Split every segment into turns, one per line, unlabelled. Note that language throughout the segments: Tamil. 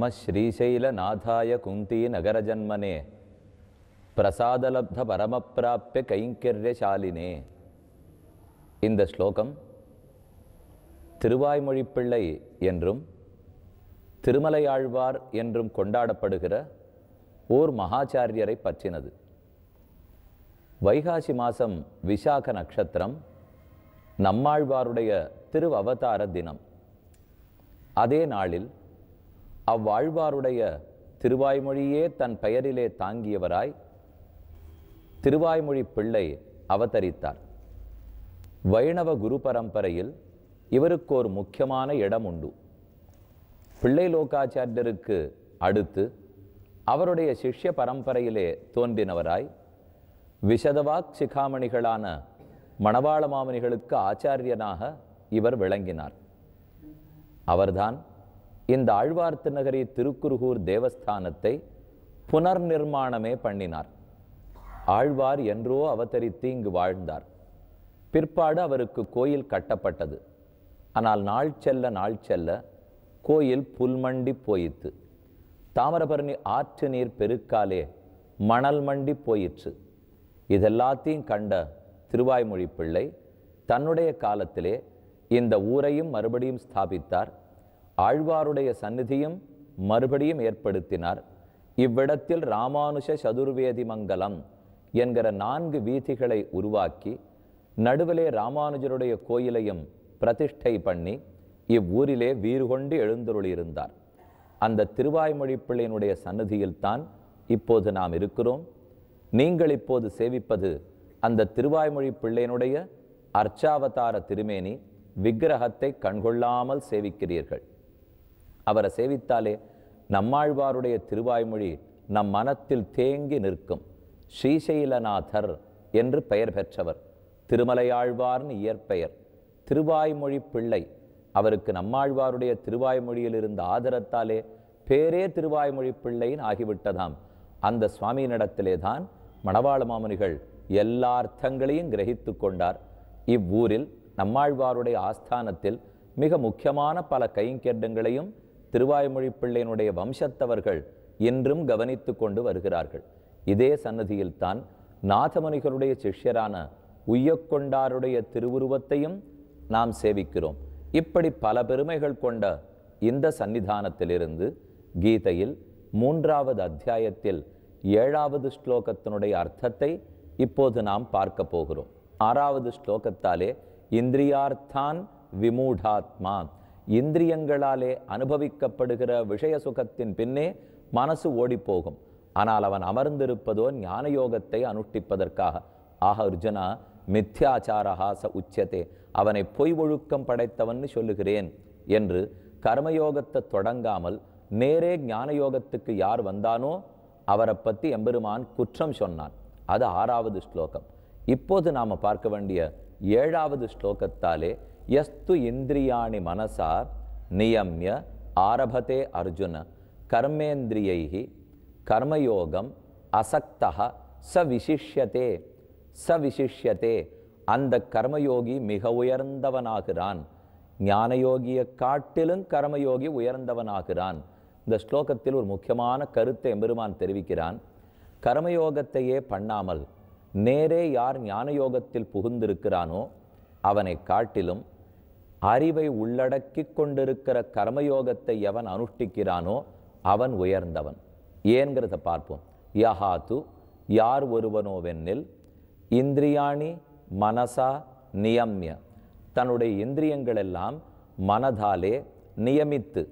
நம நாதாய குந்தி நகரஜன்மனே பிரசாதலப்த பரமப்பிராப்பிய கைங்கரியசாலினே இந்த ஸ்லோகம் திருவாய்மொழி பிள்ளை என்றும் திருமலையாழ்வார் என்றும் கொண்டாடப்படுகிற ஓர் மகாச்சாரியரை பற்றினது வைகாசி மாதம் விசாக நட்சத்திரம் நம்மாழ்வாருடைய திருவவதார தினம் அதே நாளில் அவ்வாழ்வாருடைய திருவாய்மொழியே தன் பெயரிலே தாங்கியவராய் திருவாய்மொழி பிள்ளை அவதரித்தார் வைணவ குரு பரம்பரையில் இவருக்கு ஒரு முக்கியமான இடம் உண்டு பிள்ளை லோகாச்சாரியருக்கு அடுத்து அவருடைய சிஷ்ய பரம்பரையிலே தோன்றினவராய் விஷதவாக் சிகாமணிகளான மணவாள மாமணிகளுக்கு ஆச்சாரியனாக இவர் விளங்கினார் அவர்தான் இந்த அழ்வார்த்து நகரி திருக்குறுகூர் தேவஸ்தானத்தை புனர் நிர்மாணமே பண்ணினார் ஆழ்வார் என்றோ அவதரித்து இங்கு வாழ்ந்தார் பிற்பாடு அவருக்கு கோயில் கட்டப்பட்டது ஆனால் நாள் செல்ல நாள் செல்ல கோயில் புல்மண்டி போயிற்று தாமிரபரணி ஆற்று நீர் பெருக்காலே மணல் மண்டி போயிற்று இதெல்லாத்தையும் கண்ட திருவாய்மொழி பிள்ளை தன்னுடைய காலத்திலே இந்த ஊரையும் மறுபடியும் ஸ்தாபித்தார் ஆழ்வாருடைய சந்நிதியும் மறுபடியும் ஏற்படுத்தினார் இவ்விடத்தில் ராமானுஷ சதுர்வேதி மங்கலம் என்கிற நான்கு வீதிகளை உருவாக்கி நடுவிலே ராமானுஜருடைய கோயிலையும் பிரதிஷ்டை பண்ணி இவ்வூரிலே வீறுகொண்டு எழுந்தருளியிருந்தார் அந்த திருவாய்மொழி பிள்ளையினுடைய சன்னதியில்தான் இப்போது நாம் இருக்கிறோம் நீங்கள் இப்போது சேவிப்பது அந்த திருவாய்மொழி பிள்ளையினுடைய அர்ச்சாவதார திருமேனி விக்கிரகத்தை கண்கொள்ளாமல் சேவிக்கிறீர்கள் அவரை சேவித்தாலே நம்மாழ்வாருடைய திருவாய்மொழி நம் மனத்தில் தேங்கி நிற்கும் ஸ்ரீசைலநாதர் என்று பெயர் பெற்றவர் திருமலையாழ்வார்னு இயற்பெயர் திருவாய்மொழி பிள்ளை அவருக்கு நம்மாழ்வாருடைய திருவாய்மொழியில் இருந்த ஆதரத்தாலே பேரே திருவாய்மொழி பிள்ளைன்னு ஆகிவிட்டதாம் அந்த சுவாமியினிடத்திலே தான் மணவாள மாமுனிகள் எல்லா அர்த்தங்களையும் கிரகித்து கொண்டார் இவ்வூரில் நம்மாழ்வாருடைய ஆஸ்தானத்தில் மிக முக்கியமான பல கைங்கெட்டங்களையும் திருவாய்மொழி பிள்ளையினுடைய வம்சத்தவர்கள் என்றும் கவனித்து கொண்டு வருகிறார்கள் இதே சன்னதியில்தான் நாதமுனிகளுடைய சிஷ்யரான உய்யக்கொண்டாருடைய திருவுருவத்தையும் நாம் சேவிக்கிறோம் இப்படி பல பெருமைகள் கொண்ட இந்த சன்னிதானத்திலிருந்து கீதையில் மூன்றாவது அத்தியாயத்தில் ஏழாவது ஸ்லோகத்தினுடைய அர்த்தத்தை இப்போது நாம் பார்க்க போகிறோம் ஆறாவது ஸ்லோகத்தாலே இந்திரியார்த்தான் விமூடாத்மா இந்திரியங்களாலே அனுபவிக்கப்படுகிற விஷய சுகத்தின் பின்னே மனசு ஓடிப்போகும் ஆனால் அவன் அமர்ந்திருப்பதோ யோகத்தை அனுஷ்டிப்பதற்காக ஆக அர்ஜுனா மித்யாச்சாரஹா ச அவனை பொய் ஒழுக்கம் படைத்தவன் சொல்லுகிறேன் என்று கர்மயோகத்தை தொடங்காமல் நேரே ஞானயோகத்துக்கு யார் வந்தானோ அவரை பற்றி எம்பெருமான் குற்றம் சொன்னான் அது ஆறாவது ஸ்லோகம் இப்போது நாம் பார்க்க வேண்டிய ஏழாவது ஸ்லோகத்தாலே யஸ்து இந்திரியாணி மனசா நியமிய ஆரபத்தே அர்ஜுன கர்மேந்திரியை கர்மயோகம் அசக்தா ச விசிஷ்யத்தே ச விசிஷ்யத்தே அந்த கர்மயோகி மிக உயர்ந்தவனாகிறான் ஞானயோகியை காட்டிலும் கர்மயோகி உயர்ந்தவனாகிறான் இந்த ஸ்லோகத்தில் ஒரு முக்கியமான கருத்தை பெருமான் தெரிவிக்கிறான் கர்மயோகத்தையே பண்ணாமல் நேரே யார் ஞானயோகத்தில் புகுந்திருக்கிறானோ அவனை காட்டிலும் அறிவை உள்ளடக்கி கொண்டிருக்கிற கர்மயோகத்தை எவன் அனுஷ்டிக்கிறானோ அவன் உயர்ந்தவன் ஏன்கிறத பார்ப்போம் யஹாத்து யார் ஒருவனோவென்னில் இந்திரியாணி மனசா நியம்ய தன்னுடைய இந்திரியங்கள் எல்லாம் மனதாலே நியமித்து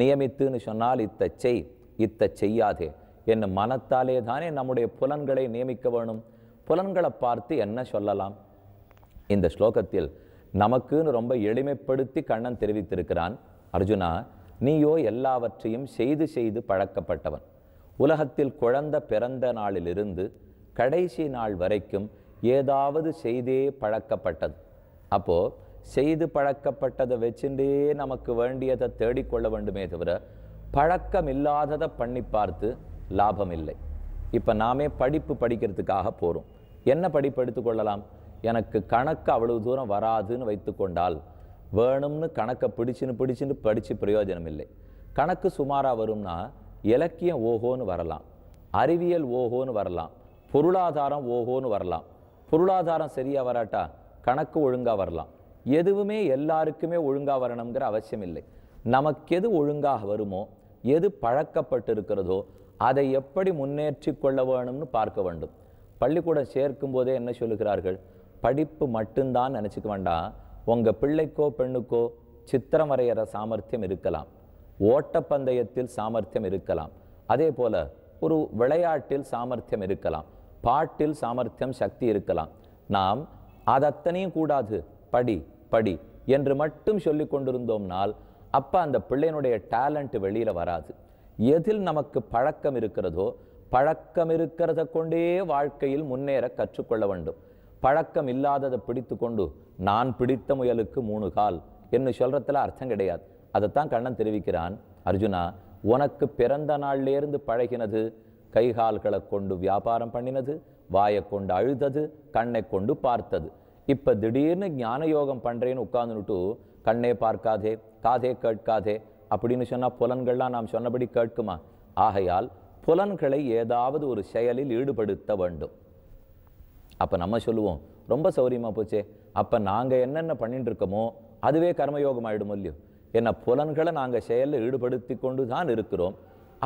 நியமித்துன்னு சொன்னால் இத்த செய் இத்த செய்யாதே என்ன மனத்தாலே தானே நம்முடைய புலன்களை நியமிக்க வேணும் புலன்களை பார்த்து என்ன சொல்லலாம் இந்த ஸ்லோகத்தில் நமக்குன்னு ரொம்ப எளிமைப்படுத்தி கண்ணன் தெரிவித்திருக்கிறான் அர்ஜுனா நீயோ எல்லாவற்றையும் செய்து செய்து பழக்கப்பட்டவன் உலகத்தில் குழந்த பிறந்த நாளிலிருந்து கடைசி நாள் வரைக்கும் ஏதாவது செய்தே பழக்கப்பட்டது அப்போது செய்து பழக்கப்பட்டதை வச்சுட்டே நமக்கு வேண்டியதை தேடிக்கொள்ள வேண்டுமே தவிர பழக்கம் இல்லாததை பண்ணி பார்த்து லாபம் இல்லை இப்போ நாமே படிப்பு படிக்கிறதுக்காக போகிறோம் என்ன படிப்பு எடுத்துக்கொள்ளலாம் எனக்கு கணக்கு அவ்வளவு தூரம் வராதுன்னு வைத்துக்கொண்டால் வேணும்னு கணக்கை பிடிச்சின்னு பிடிச்சின்னு படித்து பிரயோஜனம் இல்லை கணக்கு சுமாராக வரும்னா இலக்கியம் ஓஹோன்னு வரலாம் அறிவியல் ஓஹோன்னு வரலாம் பொருளாதாரம் ஓஹோன்னு வரலாம் பொருளாதாரம் சரியாக வராட்டா கணக்கு ஒழுங்காக வரலாம் எதுவுமே எல்லாருக்குமே ஒழுங்காக வரணுங்கிற அவசியம் இல்லை நமக்கு எது ஒழுங்காக வருமோ எது பழக்கப்பட்டிருக்கிறதோ அதை எப்படி முன்னேற்றி கொள்ள வேணும்னு பார்க்க வேண்டும் பள்ளிக்கூடம் சேர்க்கும் போதே என்ன சொல்லுகிறார்கள் படிப்பு மட்டும்தான் நினச்சிக்க வேண்டாம் உங்கள் பிள்ளைக்கோ பெண்ணுக்கோ சித்திரம் வரைகிற சாமர்த்தியம் இருக்கலாம் ஓட்டப்பந்தயத்தில் சாமர்த்தியம் இருக்கலாம் அதே போல் ஒரு விளையாட்டில் சாமர்த்தியம் இருக்கலாம் பாட்டில் சாமர்த்தியம் சக்தி இருக்கலாம் நாம் அதத்தனையும் கூடாது படி படி என்று மட்டும் சொல்லி கொண்டிருந்தோம்னால் அப்போ அந்த பிள்ளையனுடைய டேலண்ட் வெளியில் வராது எதில் நமக்கு பழக்கம் இருக்கிறதோ பழக்கம் இருக்கிறத கொண்டே வாழ்க்கையில் முன்னேற கற்றுக்கொள்ள வேண்டும் பழக்கம் இல்லாததை பிடித்து கொண்டு நான் பிடித்த முயலுக்கு மூணு கால் என்று சொல்கிறதுல அர்த்தம் கிடையாது அதைத்தான் கண்ணன் தெரிவிக்கிறான் அர்ஜுனா உனக்கு பிறந்த நாள்லேருந்து பழகினது கைகால்களை கொண்டு வியாபாரம் பண்ணினது வாயை கொண்டு அழுதது கண்ணை கொண்டு பார்த்தது இப்போ திடீர்னு ஞான யோகம் பண்ணுறேன்னு உட்காந்துனுட்டு கண்ணே பார்க்காதே காதே கேட்காதே அப்படின்னு சொன்னால் புலன்கள்லாம் நாம் சொன்னபடி கேட்குமா ஆகையால் புலன்களை ஏதாவது ஒரு செயலில் ஈடுபடுத்த வேண்டும் அப்போ நம்ம சொல்லுவோம் ரொம்ப சௌரியமாக போச்சே அப்போ நாங்கள் என்னென்ன பண்ணிட்டு இருக்கோமோ அதுவே கர்மயோகம் ஆகிடும் இல்லையோ என்ன புலன்களை நாங்கள் செயலில் ஈடுபடுத்தி கொண்டு தான் இருக்கிறோம்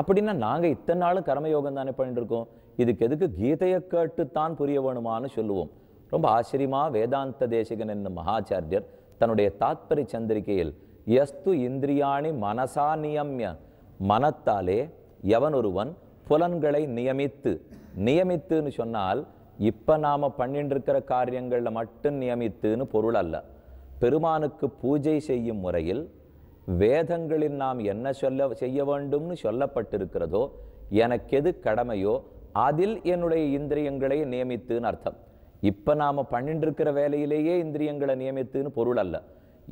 அப்படின்னா நாங்கள் இத்தனை நாளும் கர்மயோகம் தானே பண்ணிட்டு இருக்கோம் இதுக்கு எதுக்கு கீதையை கேட்டுத்தான் புரிய வேணுமான்னு சொல்லுவோம் ரொம்ப ஆச்சரியமாக வேதாந்த தேசிகன் என்னும் மகாச்சாரியர் தன்னுடைய தாத்பரி சந்திரிக்கையில் எஸ்து இந்திரியாணி மனசா நியமிய மனத்தாலே எவன் ஒருவன் புலன்களை நியமித்து நியமித்துன்னு சொன்னால் இப்போ நாம் பண்ணிட்டு காரியங்களில் மட்டும் நியமித்துன்னு பொருள் அல்ல பெருமானுக்கு பூஜை செய்யும் முறையில் வேதங்களில் நாம் என்ன சொல்ல செய்ய வேண்டும்னு சொல்லப்பட்டிருக்கிறதோ எனக்கு எது கடமையோ அதில் என்னுடைய இந்திரியங்களை நியமித்துன்னு அர்த்தம் இப்போ நாம் பண்ணிட்டு வேலையிலேயே இந்திரியங்களை நியமித்துன்னு பொருள் அல்ல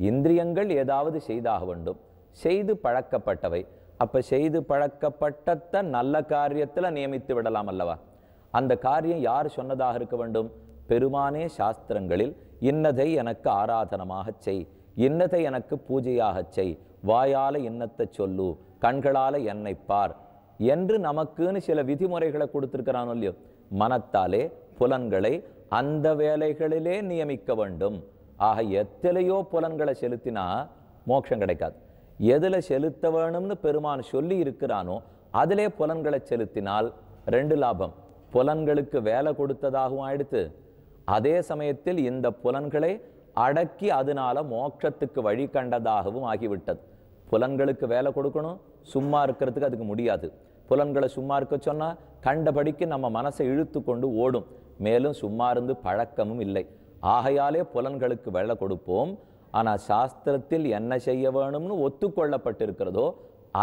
இந்திரியங்கள் ஏதாவது செய்தாக வேண்டும் செய்து பழக்கப்பட்டவை அப்போ செய்து பழக்கப்பட்டத்தை நல்ல காரியத்தில் நியமித்து விடலாம் அல்லவா அந்த காரியம் யார் சொன்னதாக இருக்க வேண்டும் பெருமானே சாஸ்திரங்களில் இன்னதை எனக்கு ஆராதனமாக செய் இன்னதை எனக்கு பூஜையாகச் செய் வாயால் இன்னத்தை சொல்லு கண்களால் என்னை பார் என்று நமக்குன்னு சில விதிமுறைகளை கொடுத்துருக்கிறானோ இல்லையோ மனத்தாலே புலன்களை அந்த வேலைகளிலே நியமிக்க வேண்டும் ஆக எத்தனையோ புலன்களை செலுத்தினா மோட்சம் கிடைக்காது எதில் செலுத்த வேணும்னு பெருமான் சொல்லி இருக்கிறானோ அதிலே புலன்களை செலுத்தினால் ரெண்டு லாபம் புலன்களுக்கு வேலை கொடுத்ததாகவும் ஆயிடுத்து அதே சமயத்தில் இந்த புலன்களை அடக்கி அதனால மோட்சத்துக்கு வழி கண்டதாகவும் ஆகிவிட்டது புலன்களுக்கு வேலை கொடுக்கணும் சும்மா இருக்கிறதுக்கு அதுக்கு முடியாது புலன்களை சும்மா இருக்க சொன்னால் கண்டபடிக்கு நம்ம மனசை இழுத்து கொண்டு ஓடும் மேலும் சும்மா இருந்து பழக்கமும் இல்லை ஆகையாலே புலன்களுக்கு வேலை கொடுப்போம் ஆனால் சாஸ்திரத்தில் என்ன செய்ய வேணும்னு ஒத்துக்கொள்ளப்பட்டிருக்கிறதோ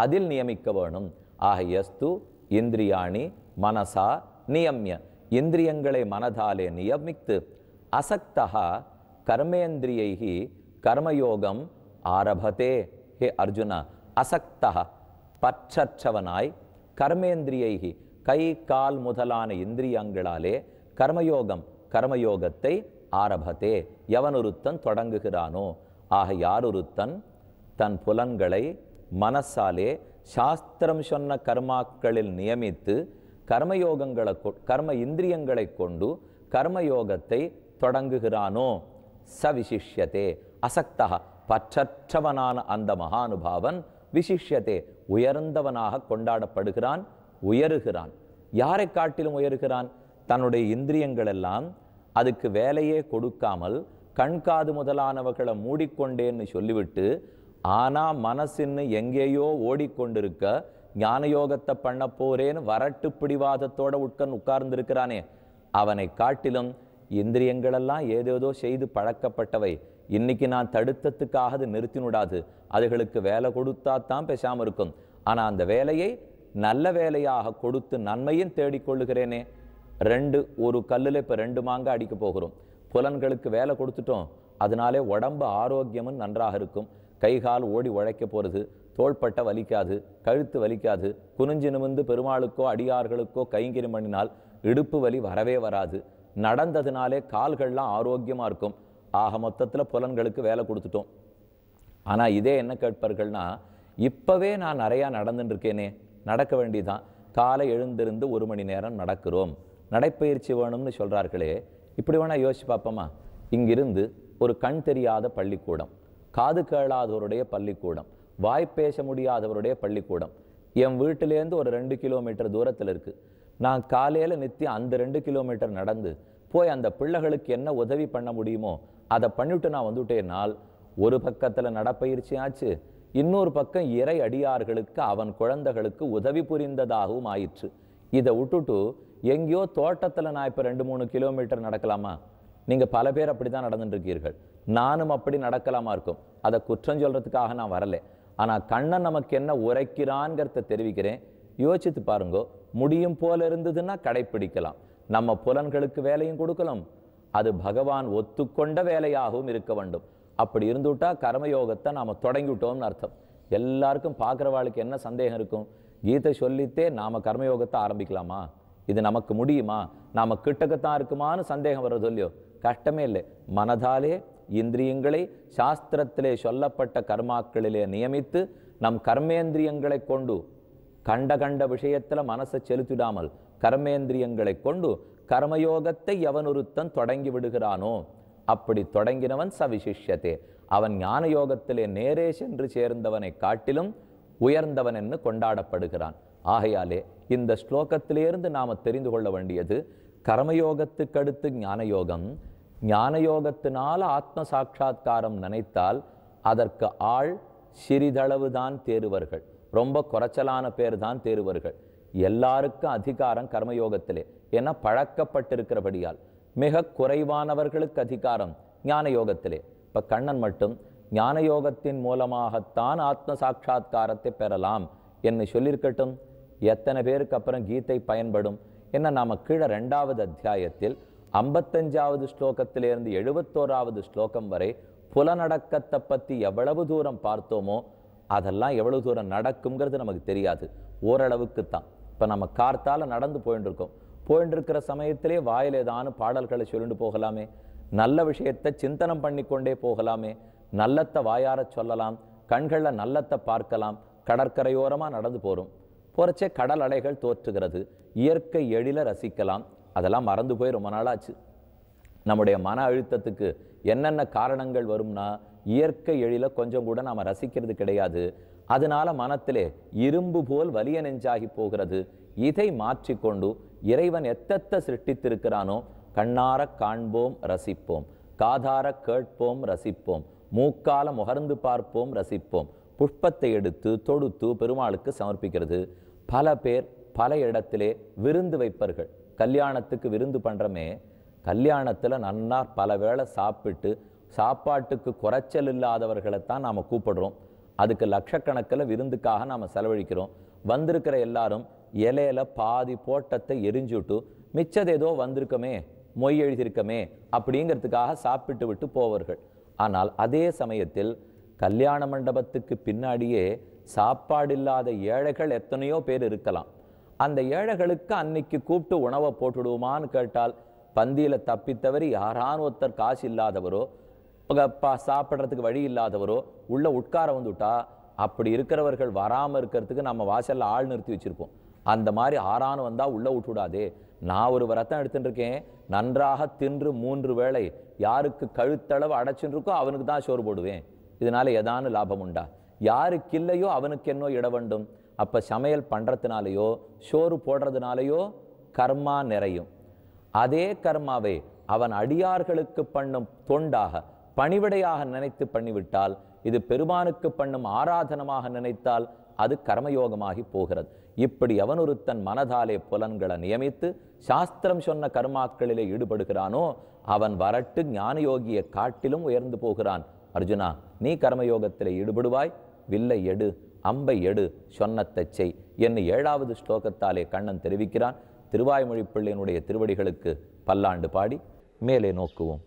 அதில் நியமிக்க வேணும் ஆக எஸ்து இந்திரியாணி மனசா ನಿಯಮ್ಯ இந்திரியங்களை மனதாலே நியமித்து அசக்தா கர்மேந்திரியை கர்மயோகம் ஆரபதே ஹே ಅರ್ಜುನ அசக்தா பற்றற்றவனாய் கர்மேந்திரியை கை கால் முதலான இந்திரியங்களாலே கர்மயோகம் கர்மயோகத்தை ஆரபத்தே எவனொருத்தன் தொடங்குகிறானோ ஆக யாரொருத்தன் தன் புலன்களை மனசாலே சாஸ்திரம் சொன்ன கர்மாக்களில் நியமித்து கர்மயோகங்களை கர்ம இந்திரியங்களை கொண்டு கர்மயோகத்தை தொடங்குகிறானோ விசிஷியதே அசக்தா பற்றற்றவனான அந்த மகானுபாவன் விசிஷ்யத்தே உயர்ந்தவனாக கொண்டாடப்படுகிறான் உயருகிறான் யாரை காட்டிலும் உயருகிறான் தன்னுடைய இந்திரியங்கள் எல்லாம் அதுக்கு வேலையே கொடுக்காமல் கண்காது முதலானவர்களை மூடிக்கொண்டேன்னு சொல்லிவிட்டு ஆனால் மனசின்னு எங்கேயோ ஓடிக்கொண்டிருக்க ஞானயோகத்தை பண்ண போறேன்னு வரட்டு பிடிவாதத்தோட உட்கன் உட்கார்ந்திருக்கிறானே அவனை காட்டிலும் இந்திரியங்களெல்லாம் ஏதேதோ செய்து பழக்கப்பட்டவை இன்னைக்கு நான் தடுத்ததுக்காக அது நிறுத்தினுடாது அதுகளுக்கு வேலை கொடுத்தா தான் பேசாமல் இருக்கும் ஆனால் அந்த வேலையை நல்ல வேலையாக கொடுத்து நன்மையும் தேடிக்கொள்ளுகிறேனே ரெண்டு ஒரு கல்லில் இப்போ ரெண்டு மாங்க அடிக்க போகிறோம் புலன்களுக்கு வேலை கொடுத்துட்டோம் அதனாலே உடம்பு ஆரோக்கியமும் நன்றாக இருக்கும் கைகால் ஓடி உழைக்க போகிறது தோள்பட்ட வலிக்காது கழுத்து வலிக்காது குனிஞ்சு நிமிந்து பெருமாளுக்கோ அடியார்களுக்கோ கைங்கிரி பண்ணினால் இடுப்பு வலி வரவே வராது நடந்ததுனாலே கால்கள்லாம் ஆரோக்கியமாக இருக்கும் ஆக மொத்தத்தில் புலன்களுக்கு வேலை கொடுத்துட்டோம் ஆனால் இதே என்ன கேட்பார்கள்னா இப்போவே நான் நிறையா நடந்துட்டுருக்கேனே நடக்க வேண்டிதான் காலை எழுந்திருந்து ஒரு மணி நேரம் நடக்கிறோம் நடைப்பயிற்சி வேணும்னு சொல்கிறார்களே இப்படி வேணால் யோசிச்சு பார்ப்போமா இங்கிருந்து ஒரு கண் தெரியாத பள்ளிக்கூடம் காது கேளாதோருடைய பள்ளிக்கூடம் வாய்ப்பேச முடியாதவருடைய பள்ளிக்கூடம் என் வீட்டிலேருந்து ஒரு ரெண்டு கிலோமீட்டர் தூரத்தில் இருக்குது நான் காலையில் நித்தியம் அந்த ரெண்டு கிலோமீட்டர் நடந்து போய் அந்த பிள்ளைகளுக்கு என்ன உதவி பண்ண முடியுமோ அதை பண்ணிவிட்டு நான் வந்துவிட்டேனால் ஒரு பக்கத்தில் நடப்பயிற்சியாச்சு இன்னொரு பக்கம் இறை அடியார்களுக்கு அவன் குழந்தைகளுக்கு உதவி புரிந்ததாகவும் ஆயிற்று இதை விட்டுட்டு எங்கேயோ தோட்டத்தில் நான் இப்போ ரெண்டு மூணு கிலோமீட்டர் நடக்கலாமா நீங்கள் பல பேர் அப்படி தான் நடந்துட்டுருக்கீர்கள் நானும் அப்படி நடக்கலாமா இருக்கும் அதை குற்றம் சொல்கிறதுக்காக நான் வரலை ஆனால் கண்ணன் நமக்கு என்ன உரைக்கிறான்ங்கிறத தெரிவிக்கிறேன் யோசித்து பாருங்கோ முடியும் போல இருந்ததுன்னா கடைப்பிடிக்கலாம் நம்ம புலன்களுக்கு வேலையும் கொடுக்கலாம் அது பகவான் ஒத்துக்கொண்ட வேலையாகவும் இருக்க வேண்டும் அப்படி இருந்துவிட்டா கர்மயோகத்தை நாம் தொடங்கிவிட்டோம்னு அர்த்தம் எல்லாருக்கும் பார்க்குறவாளுக்கு என்ன சந்தேகம் இருக்கும் கீதை சொல்லித்தே நாம் கர்மயோகத்தை ஆரம்பிக்கலாமா இது நமக்கு முடியுமா நாம் கிட்டக்கத்தான் இருக்குமான்னு சந்தேகம் வர்றது இல்லையோ கஷ்டமே இல்லை மனதாலே இந்திரியங்களை சாஸ்திரத்திலே சொல்லப்பட்ட கர்மாக்களிலே நியமித்து நம் கர்மேந்திரியங்களை கொண்டு கண்ட கண்ட விஷயத்தில் மனசை செலுத்திடாமல் கர்மேந்திரியங்களை கொண்டு கர்மயோகத்தை எவனொருத்தன் தொடங்கி விடுகிறானோ அப்படி தொடங்கினவன் சவிசிஷ்யத்தே அவன் ஞான யோகத்திலே நேரே சென்று சேர்ந்தவனை காட்டிலும் உயர்ந்தவன் என்று கொண்டாடப்படுகிறான் ஆகையாலே இந்த ஸ்லோகத்திலேருந்து நாம் தெரிந்து கொள்ள வேண்டியது கர்மயோகத்துக்கடுத்து ஞான யோகம் ஞானயோகத்தினால் ஆத்ம சாட்சா்காரம் நினைத்தால் அதற்கு ஆள் சிறிதளவு தான் தேறுவர்கள் ரொம்ப குறைச்சலான பேர் தான் தேறுவர்கள் எல்லாருக்கும் அதிகாரம் கர்மயோகத்திலே என பழக்கப்பட்டிருக்கிறபடியால் மிக குறைவானவர்களுக்கு அதிகாரம் ஞான யோகத்திலே இப்போ கண்ணன் மட்டும் ஞான யோகத்தின் மூலமாகத்தான் ஆத்ம சாட்சா்காரத்தை பெறலாம் என்று சொல்லியிருக்கட்டும் எத்தனை பேருக்கு அப்புறம் கீதை பயன்படும் என்ன நாம் கீழே ரெண்டாவது அத்தியாயத்தில் ஐம்பத்தஞ்சாவது ஸ்லோகத்திலிருந்து எழுபத்தோராவது ஸ்லோகம் வரை புலநடக்கத்தை பற்றி எவ்வளவு தூரம் பார்த்தோமோ அதெல்லாம் எவ்வளவு தூரம் நடக்குங்கிறது நமக்கு தெரியாது ஓரளவுக்கு தான் இப்போ நம்ம கார்த்தால் நடந்து போயின்னு இருக்கோம் போயின்னு இருக்கிற சமயத்திலே வாயில் ஏதானும் பாடல்களை சொல்லிட்டு போகலாமே நல்ல விஷயத்தை சிந்தனம் பண்ணிக்கொண்டே போகலாமே நல்லத்தை வாயார சொல்லலாம் கண்களில் நல்லத்தை பார்க்கலாம் கடற்கரையோரமாக நடந்து போகிறோம் போகிறச்சே கடல் அலைகள் தோற்றுகிறது இயற்கை எழில ரசிக்கலாம் அதெல்லாம் மறந்து போய் ரொம்ப நாளாச்சு நம்முடைய மன அழுத்தத்துக்கு என்னென்ன காரணங்கள் வரும்னா இயற்கை எழில கொஞ்சம் கூட நாம் ரசிக்கிறது கிடையாது அதனால மனத்திலே இரும்பு போல் வலிய நெஞ்சாகி போகிறது இதை மாற்றிக்கொண்டு இறைவன் எத்தத்த சிருஷ்டித்திருக்கிறானோ கண்ணார காண்போம் ரசிப்போம் காதார கேட்போம் ரசிப்போம் மூக்கால முகர்ந்து பார்ப்போம் ரசிப்போம் புஷ்பத்தை எடுத்து தொடுத்து பெருமாளுக்கு சமர்ப்பிக்கிறது பல பேர் பல இடத்திலே விருந்து வைப்பர்கள் கல்யாணத்துக்கு விருந்து பண்ணுறமே கல்யாணத்தில் நன்னா பல வேளை சாப்பிட்டு சாப்பாட்டுக்கு குறைச்சல் இல்லாதவர்களைத்தான் நாம் கூப்பிடுறோம் அதுக்கு லட்சக்கணக்கில் விருந்துக்காக நாம் செலவழிக்கிறோம் வந்திருக்கிற எல்லாரும் இலையில பாதி போட்டத்தை எரிஞ்சுவிட்டு மிச்சது ஏதோ வந்திருக்கமே மொய் எழுதியிருக்கமே அப்படிங்கிறதுக்காக சாப்பிட்டு விட்டு போவார்கள் ஆனால் அதே சமயத்தில் கல்யாண மண்டபத்துக்கு பின்னாடியே சாப்பாடு இல்லாத ஏழைகள் எத்தனையோ பேர் இருக்கலாம் அந்த ஏழைகளுக்கு அன்னைக்கு கூப்பிட்டு உணவை போட்டுடுவோமான்னு கேட்டால் பந்தியில் தப்பித்தவர் யாரான ஒருத்தர் காசு இல்லாதவரோ சாப்பிட்றதுக்கு வழி இல்லாதவரோ உள்ளே உட்கார வந்துட்டா அப்படி இருக்கிறவர்கள் வராமல் இருக்கிறதுக்கு நம்ம வாசலில் ஆள் நிறுத்தி வச்சுருப்போம் அந்த மாதிரி ஆறானு வந்தால் உள்ளே விட்டுவிடாதே நான் ஒரு விரத்தம் எடுத்துட்டுருக்கேன் நன்றாக தின்று மூன்று வேளை யாருக்கு கழுத்தளவு அடைச்சுருக்கோ அவனுக்கு தான் சோறு போடுவேன் இதனால் எதான லாபம் உண்டா யாருக்கு இல்லையோ அவனுக்கு என்னோ இட வேண்டும் அப்போ சமையல் பண்ணுறதுனாலையோ சோறு போடுறதுனாலையோ கர்மா நிறையும் அதே கர்மாவை அவன் அடியார்களுக்கு பண்ணும் தொண்டாக பணிவிடையாக நினைத்து பண்ணிவிட்டால் இது பெருமானுக்கு பண்ணும் ஆராதனமாக நினைத்தால் அது கர்மயோகமாகி போகிறது இப்படி அவன் ஒருத்தன் மனதாலே புலன்களை நியமித்து சாஸ்திரம் சொன்ன கர்மாக்களிலே ஈடுபடுகிறானோ அவன் வரட்டு ஞானயோகியை காட்டிலும் உயர்ந்து போகிறான் அர்ஜுனா நீ கர்மயோகத்திலே ஈடுபடுவாய் வில்லை எடு அம்பை எடு செய் என்று ஏழாவது ஸ்லோகத்தாலே கண்ணன் தெரிவிக்கிறான் திருவாய்மொழி பிள்ளையினுடைய திருவடிகளுக்கு பல்லாண்டு பாடி மேலே நோக்குவோம்